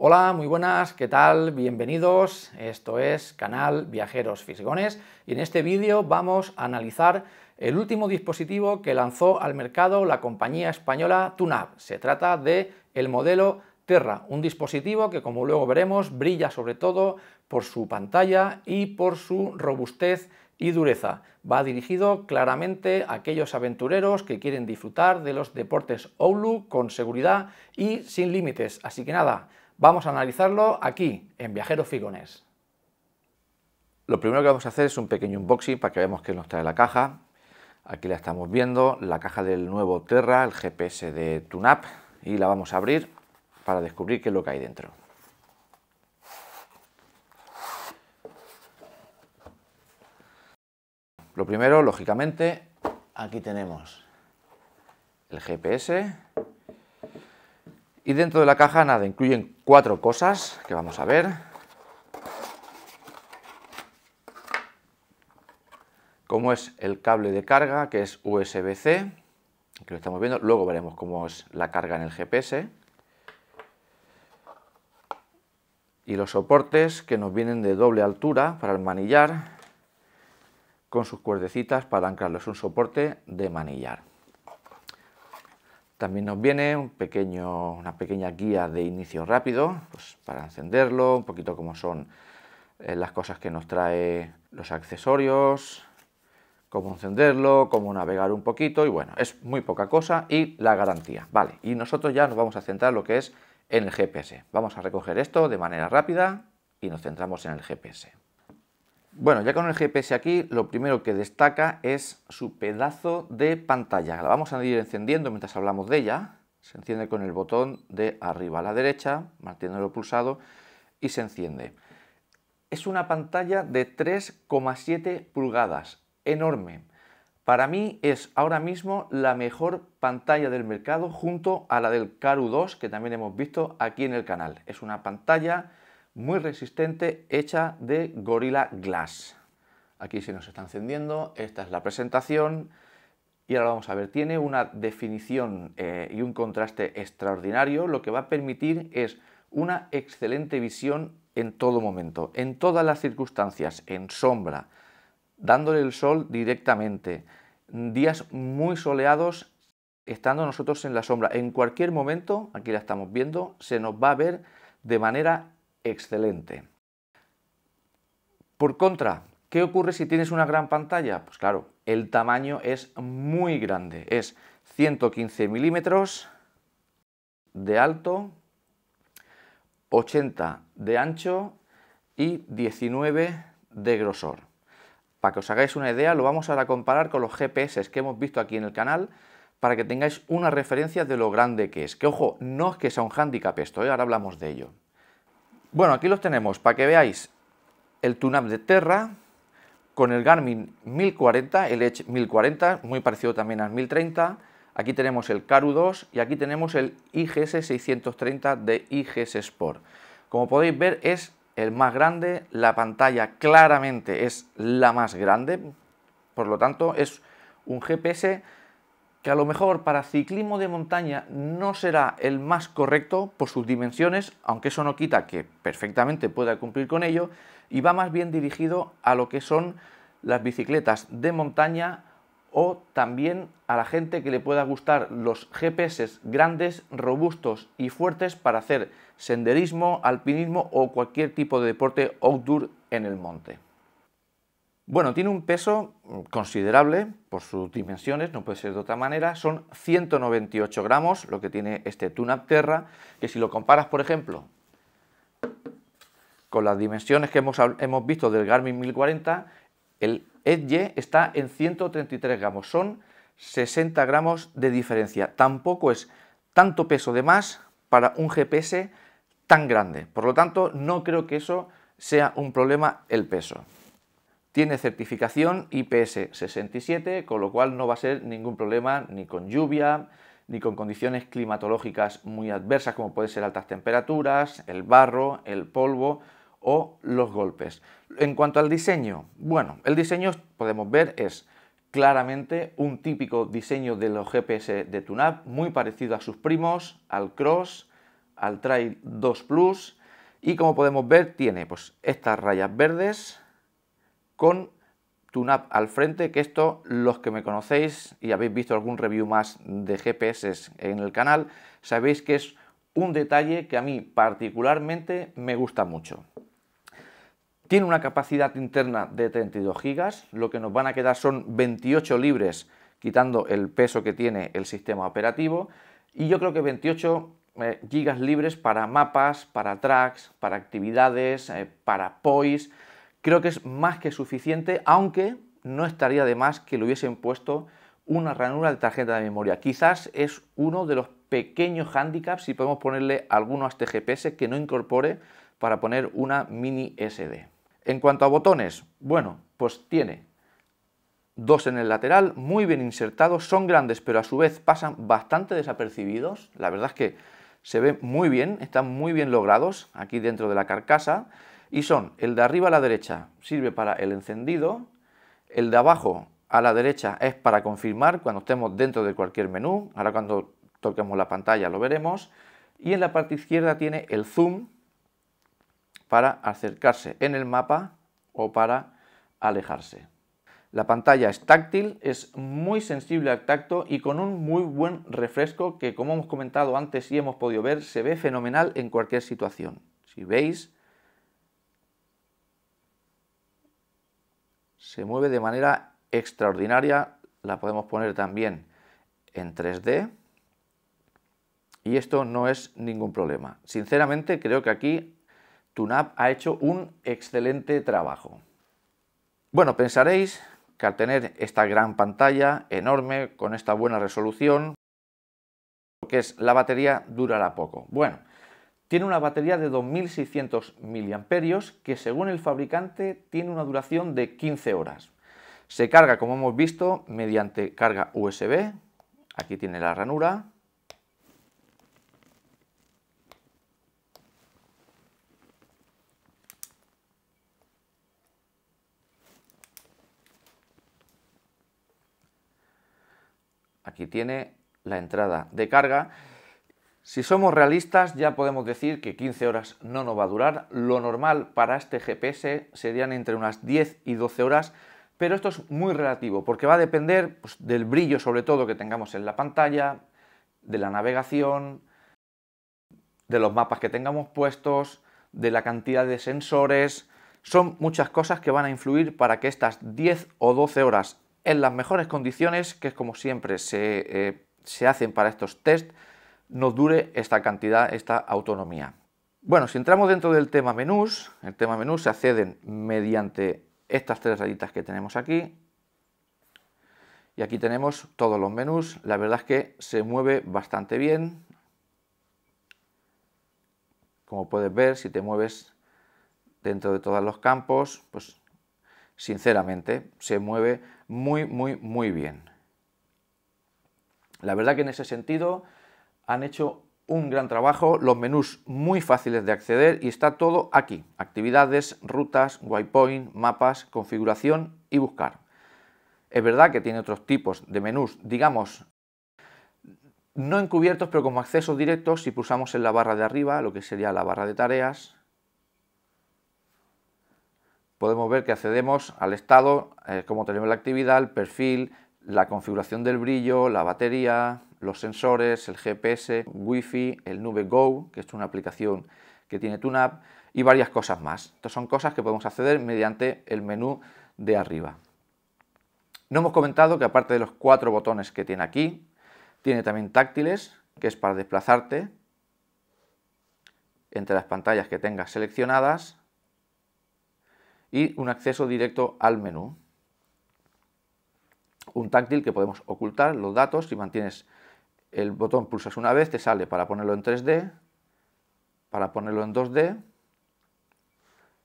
Hola, muy buenas, ¿qué tal? Bienvenidos, esto es Canal Viajeros Fisgones y en este vídeo vamos a analizar el último dispositivo que lanzó al mercado la compañía española TUNAB, Se trata de el modelo Terra, un dispositivo que como luego veremos brilla sobre todo por su pantalla y por su robustez y dureza. Va dirigido claramente a aquellos aventureros que quieren disfrutar de los deportes Oulu con seguridad y sin límites. Así que nada, Vamos a analizarlo aquí, en Viajeros Figones. Lo primero que vamos a hacer es un pequeño unboxing para que veamos qué nos trae la caja. Aquí la estamos viendo, la caja del nuevo Terra, el GPS de TUNAP, y la vamos a abrir para descubrir qué es lo que hay dentro. Lo primero, lógicamente, aquí tenemos el GPS, y dentro de la caja, nada, incluyen cuatro cosas que vamos a ver. Como es el cable de carga, que es USB-C, que lo estamos viendo. Luego veremos cómo es la carga en el GPS. Y los soportes que nos vienen de doble altura para el manillar, con sus cuerdecitas para anclarlo. Es un soporte de manillar. También nos viene un pequeño, una pequeña guía de inicio rápido pues para encenderlo, un poquito como son eh, las cosas que nos trae los accesorios, cómo encenderlo, cómo navegar un poquito y bueno, es muy poca cosa y la garantía. Vale, y nosotros ya nos vamos a centrar lo que es en el GPS. Vamos a recoger esto de manera rápida y nos centramos en el GPS. Bueno, ya con el GPS aquí, lo primero que destaca es su pedazo de pantalla. La vamos a ir encendiendo mientras hablamos de ella. Se enciende con el botón de arriba a la derecha, manteniéndolo pulsado, y se enciende. Es una pantalla de 3,7 pulgadas, enorme. Para mí es ahora mismo la mejor pantalla del mercado junto a la del Caru 2 que también hemos visto aquí en el canal. Es una pantalla muy resistente hecha de Gorilla Glass. Aquí se nos está encendiendo, esta es la presentación y ahora vamos a ver, tiene una definición eh, y un contraste extraordinario, lo que va a permitir es una excelente visión en todo momento, en todas las circunstancias, en sombra, dándole el sol directamente, días muy soleados, estando nosotros en la sombra, en cualquier momento, aquí la estamos viendo, se nos va a ver de manera excelente. Por contra, ¿qué ocurre si tienes una gran pantalla? Pues claro, el tamaño es muy grande, es 115 milímetros de alto, 80 de ancho y 19 de grosor. Para que os hagáis una idea, lo vamos a comparar con los GPS que hemos visto aquí en el canal para que tengáis una referencia de lo grande que es. Que ojo, no es que sea un handicap esto, ¿eh? ahora hablamos de ello. Bueno, aquí los tenemos para que veáis el TunAp de Terra con el Garmin 1040, el Edge 1040, muy parecido también al 1030. Aquí tenemos el Caru 2 y aquí tenemos el IGS 630 de IGS Sport. Como podéis ver es el más grande, la pantalla claramente es la más grande, por lo tanto es un GPS que a lo mejor para ciclismo de montaña no será el más correcto por sus dimensiones, aunque eso no quita que perfectamente pueda cumplir con ello, y va más bien dirigido a lo que son las bicicletas de montaña o también a la gente que le pueda gustar los GPS grandes, robustos y fuertes para hacer senderismo, alpinismo o cualquier tipo de deporte outdoor en el monte. Bueno, tiene un peso considerable por sus dimensiones, no puede ser de otra manera. Son 198 gramos lo que tiene este Tunab Terra, que si lo comparas, por ejemplo, con las dimensiones que hemos, hemos visto del Garmin 1040, el Edge está en 133 gramos. Son 60 gramos de diferencia. Tampoco es tanto peso de más para un GPS tan grande. Por lo tanto, no creo que eso sea un problema el peso. Tiene certificación IPS 67, con lo cual no va a ser ningún problema ni con lluvia, ni con condiciones climatológicas muy adversas como pueden ser altas temperaturas, el barro, el polvo o los golpes. En cuanto al diseño, bueno, el diseño podemos ver es claramente un típico diseño de los GPS de TUNAP, muy parecido a sus primos, al Cross, al Trail 2 Plus y como podemos ver tiene pues estas rayas verdes, con Tunap al frente, que esto los que me conocéis y habéis visto algún review más de GPS en el canal, sabéis que es un detalle que a mí particularmente me gusta mucho. Tiene una capacidad interna de 32 GB, lo que nos van a quedar son 28 libres, quitando el peso que tiene el sistema operativo, y yo creo que 28 eh, GB libres para mapas, para tracks, para actividades, eh, para POIs, creo que es más que suficiente, aunque no estaría de más que le hubiesen puesto una ranura de tarjeta de memoria. Quizás es uno de los pequeños hándicaps, si podemos ponerle algunos a este GPS que no incorpore para poner una mini SD. En cuanto a botones, bueno, pues tiene dos en el lateral, muy bien insertados, son grandes pero a su vez pasan bastante desapercibidos, la verdad es que se ve muy bien, están muy bien logrados aquí dentro de la carcasa y son el de arriba a la derecha sirve para el encendido, el de abajo a la derecha es para confirmar cuando estemos dentro de cualquier menú, ahora cuando toquemos la pantalla lo veremos, y en la parte izquierda tiene el zoom para acercarse en el mapa o para alejarse. La pantalla es táctil, es muy sensible al tacto y con un muy buen refresco que como hemos comentado antes y hemos podido ver se ve fenomenal en cualquier situación. Si veis, se mueve de manera extraordinaria. La podemos poner también en 3D. Y esto no es ningún problema. Sinceramente, creo que aquí TUNAP ha hecho un excelente trabajo. Bueno, pensaréis que al tener esta gran pantalla enorme, con esta buena resolución, que es la batería durará poco. Bueno, tiene una batería de 2.600 mAh que según el fabricante tiene una duración de 15 horas. Se carga, como hemos visto, mediante carga USB. Aquí tiene la ranura. Aquí tiene la entrada de carga si somos realistas, ya podemos decir que 15 horas no nos va a durar. Lo normal para este GPS serían entre unas 10 y 12 horas, pero esto es muy relativo porque va a depender pues, del brillo sobre todo que tengamos en la pantalla, de la navegación, de los mapas que tengamos puestos, de la cantidad de sensores. Son muchas cosas que van a influir para que estas 10 o 12 horas en las mejores condiciones, que es como siempre se, eh, se hacen para estos tests, nos dure esta cantidad, esta autonomía. Bueno, si entramos dentro del tema menús, el tema menús se acceden mediante estas tres rayitas que tenemos aquí. Y aquí tenemos todos los menús. La verdad es que se mueve bastante bien. Como puedes ver, si te mueves dentro de todos los campos, pues sinceramente se mueve muy, muy, muy bien. La verdad que en ese sentido han hecho un gran trabajo, los menús muy fáciles de acceder y está todo aquí. Actividades, rutas, waypoint, mapas, configuración y buscar. Es verdad que tiene otros tipos de menús, digamos, no encubiertos, pero como accesos directos, si pulsamos en la barra de arriba, lo que sería la barra de tareas, podemos ver que accedemos al estado, eh, como tenemos la actividad, el perfil, la configuración del brillo, la batería, los sensores, el GPS, Wi-Fi, el Nube Go, que es una aplicación que tiene TuneApp, y varias cosas más. Estas son cosas que podemos acceder mediante el menú de arriba. No hemos comentado que aparte de los cuatro botones que tiene aquí, tiene también táctiles, que es para desplazarte entre las pantallas que tengas seleccionadas y un acceso directo al menú. Un táctil que podemos ocultar los datos si mantienes el botón pulsas una vez, te sale para ponerlo en 3D, para ponerlo en 2D,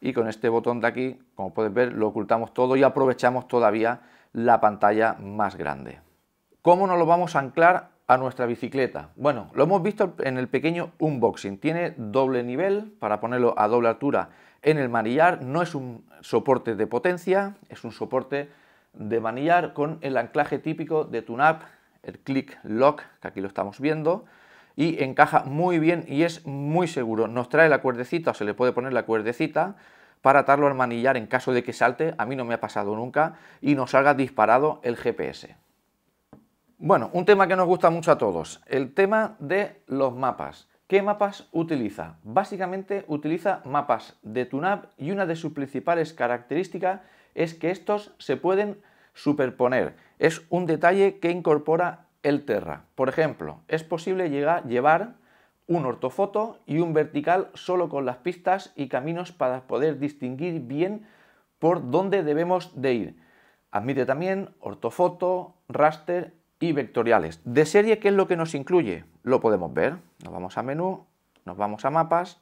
y con este botón de aquí, como puedes ver, lo ocultamos todo y aprovechamos todavía la pantalla más grande. ¿Cómo nos lo vamos a anclar a nuestra bicicleta? Bueno, lo hemos visto en el pequeño unboxing. Tiene doble nivel para ponerlo a doble altura en el manillar. No es un soporte de potencia, es un soporte de manillar con el anclaje típico de TUNAP el click lock, que aquí lo estamos viendo, y encaja muy bien y es muy seguro. Nos trae la cuerdecita, o se le puede poner la cuerdecita para atarlo al manillar en caso de que salte, a mí no me ha pasado nunca, y nos salga disparado el GPS. Bueno, un tema que nos gusta mucho a todos, el tema de los mapas. ¿Qué mapas utiliza? Básicamente utiliza mapas de Tunab y una de sus principales características es que estos se pueden superponer es un detalle que incorpora el Terra. Por ejemplo, es posible llegar, llevar un ortofoto y un vertical solo con las pistas y caminos para poder distinguir bien por dónde debemos de ir. Admite también ortofoto, raster y vectoriales. De serie, ¿qué es lo que nos incluye? Lo podemos ver. Nos vamos a menú, nos vamos a mapas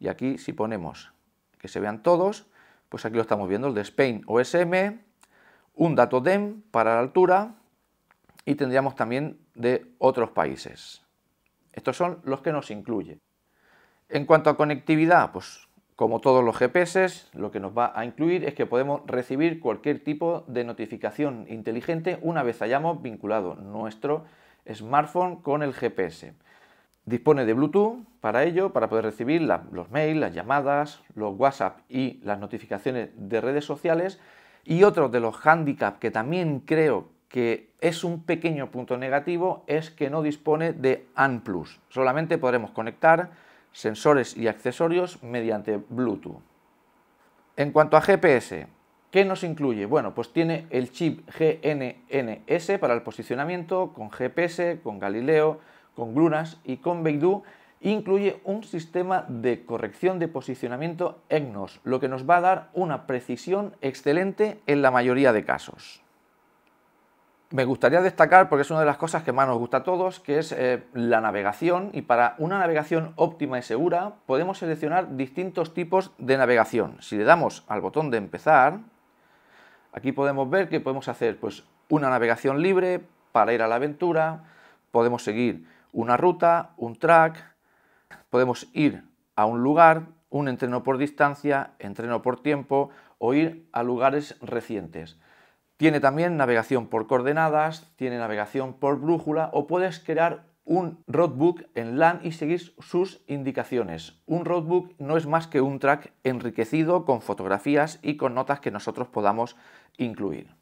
y aquí si ponemos que se vean todos, pues aquí lo estamos viendo, el de Spain OSM, un dato DEM para la altura y tendríamos también de otros países. Estos son los que nos incluye. En cuanto a conectividad, pues como todos los GPS, lo que nos va a incluir es que podemos recibir cualquier tipo de notificación inteligente una vez hayamos vinculado nuestro smartphone con el GPS. Dispone de Bluetooth para ello, para poder recibir los mails, las llamadas, los WhatsApp y las notificaciones de redes sociales y otro de los hándicaps que también creo que es un pequeño punto negativo es que no dispone de AN+. Solamente podremos conectar sensores y accesorios mediante Bluetooth. En cuanto a GPS, ¿qué nos incluye? Bueno, pues tiene el chip GNNS para el posicionamiento, con GPS, con Galileo, con Glunas y con Beidou incluye un sistema de corrección de posicionamiento EGNOS, lo que nos va a dar una precisión excelente en la mayoría de casos. Me gustaría destacar, porque es una de las cosas que más nos gusta a todos, que es eh, la navegación y para una navegación óptima y segura podemos seleccionar distintos tipos de navegación. Si le damos al botón de empezar, aquí podemos ver que podemos hacer pues, una navegación libre para ir a la aventura, podemos seguir una ruta, un track, podemos ir a un lugar, un entreno por distancia, entreno por tiempo o ir a lugares recientes. Tiene también navegación por coordenadas, tiene navegación por brújula o puedes crear un roadbook en LAN y seguir sus indicaciones. Un roadbook no es más que un track enriquecido con fotografías y con notas que nosotros podamos incluir.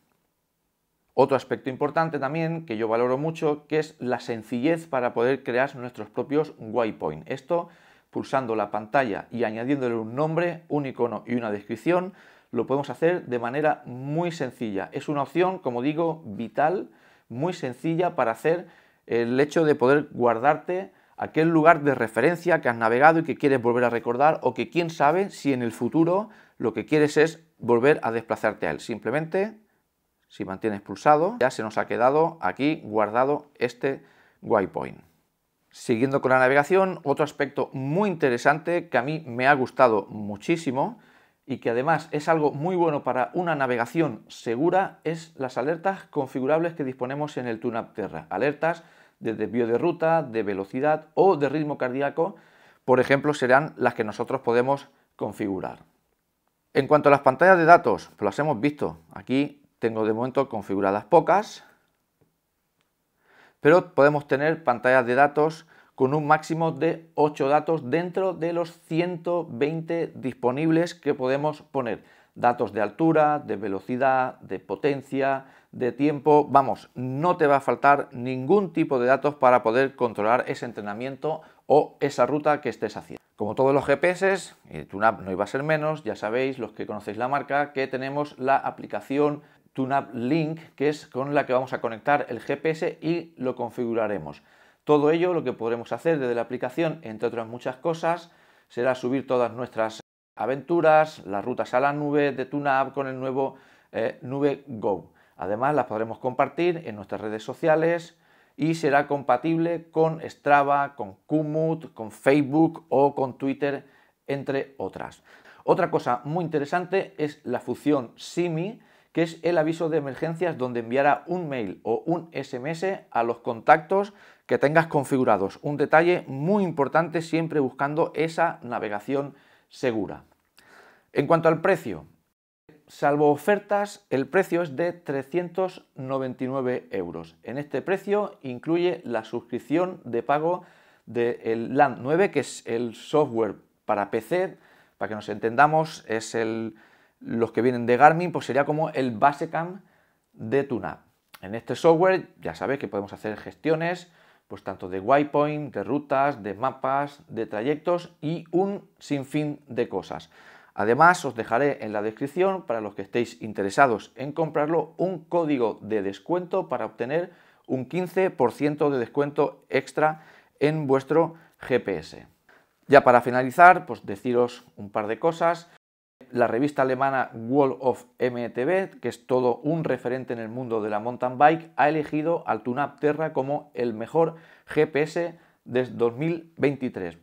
Otro aspecto importante también que yo valoro mucho, que es la sencillez para poder crear nuestros propios waypoints. Esto, pulsando la pantalla y añadiéndole un nombre, un icono y una descripción, lo podemos hacer de manera muy sencilla. Es una opción, como digo, vital, muy sencilla para hacer el hecho de poder guardarte aquel lugar de referencia que has navegado y que quieres volver a recordar o que quién sabe si en el futuro lo que quieres es volver a desplazarte a él. Simplemente si mantienes pulsado, ya se nos ha quedado aquí guardado este waypoint. Siguiendo con la navegación, otro aspecto muy interesante que a mí me ha gustado muchísimo y que además es algo muy bueno para una navegación segura es las alertas configurables que disponemos en el TUNAP Terra. Alertas de desvío de ruta, de velocidad o de ritmo cardíaco, por ejemplo, serán las que nosotros podemos configurar. En cuanto a las pantallas de datos, pues las hemos visto. Aquí tengo de momento configuradas pocas, pero podemos tener pantallas de datos con un máximo de 8 datos dentro de los 120 disponibles que podemos poner. Datos de altura, de velocidad, de potencia, de tiempo. Vamos, no te va a faltar ningún tipo de datos para poder controlar ese entrenamiento o esa ruta que estés haciendo. Como todos los GPS, y eh, no iba a ser menos, ya sabéis, los que conocéis la marca, que tenemos la aplicación Tunab Link, que es con la que vamos a conectar el GPS y lo configuraremos. Todo ello lo que podremos hacer desde la aplicación, entre otras muchas cosas, será subir todas nuestras aventuras, las rutas a la nube de tunab con el nuevo eh, Nube Go. Además, las podremos compartir en nuestras redes sociales y será compatible con Strava, con Kumut, con Facebook o con Twitter, entre otras. Otra cosa muy interesante es la función SIMI, que es el aviso de emergencias donde enviará un mail o un SMS a los contactos que tengas configurados. Un detalle muy importante siempre buscando esa navegación segura. En cuanto al precio, salvo ofertas, el precio es de 399 euros. En este precio incluye la suscripción de pago del LAN 9, que es el software para PC, para que nos entendamos, es el los que vienen de Garmin, pues sería como el Basecam de TUNA. En este software ya sabéis que podemos hacer gestiones, pues tanto de waypoint, de rutas, de mapas, de trayectos y un sinfín de cosas. Además, os dejaré en la descripción, para los que estéis interesados en comprarlo, un código de descuento para obtener un 15% de descuento extra en vuestro GPS. Ya para finalizar, pues deciros un par de cosas la revista alemana World of MTB, que es todo un referente en el mundo de la mountain bike, ha elegido al TUNAP Terra como el mejor GPS de 2023.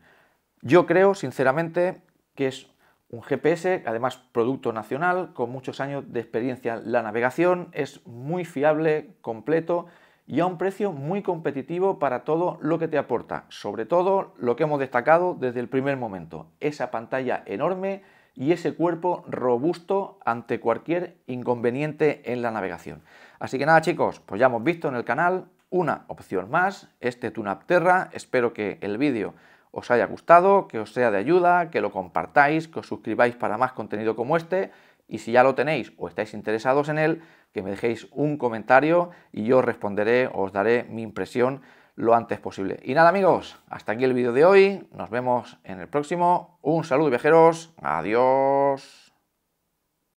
Yo creo, sinceramente, que es un GPS, además producto nacional, con muchos años de experiencia en la navegación, es muy fiable, completo y a un precio muy competitivo para todo lo que te aporta, sobre todo lo que hemos destacado desde el primer momento, esa pantalla enorme y ese cuerpo robusto ante cualquier inconveniente en la navegación. Así que nada chicos, pues ya hemos visto en el canal una opción más, este TUNAPTERRA. Terra, espero que el vídeo os haya gustado, que os sea de ayuda, que lo compartáis, que os suscribáis para más contenido como este y si ya lo tenéis o estáis interesados en él, que me dejéis un comentario y yo os responderé, os daré mi impresión lo antes posible. Y nada amigos, hasta aquí el vídeo de hoy, nos vemos en el próximo, un saludo viajeros, adiós.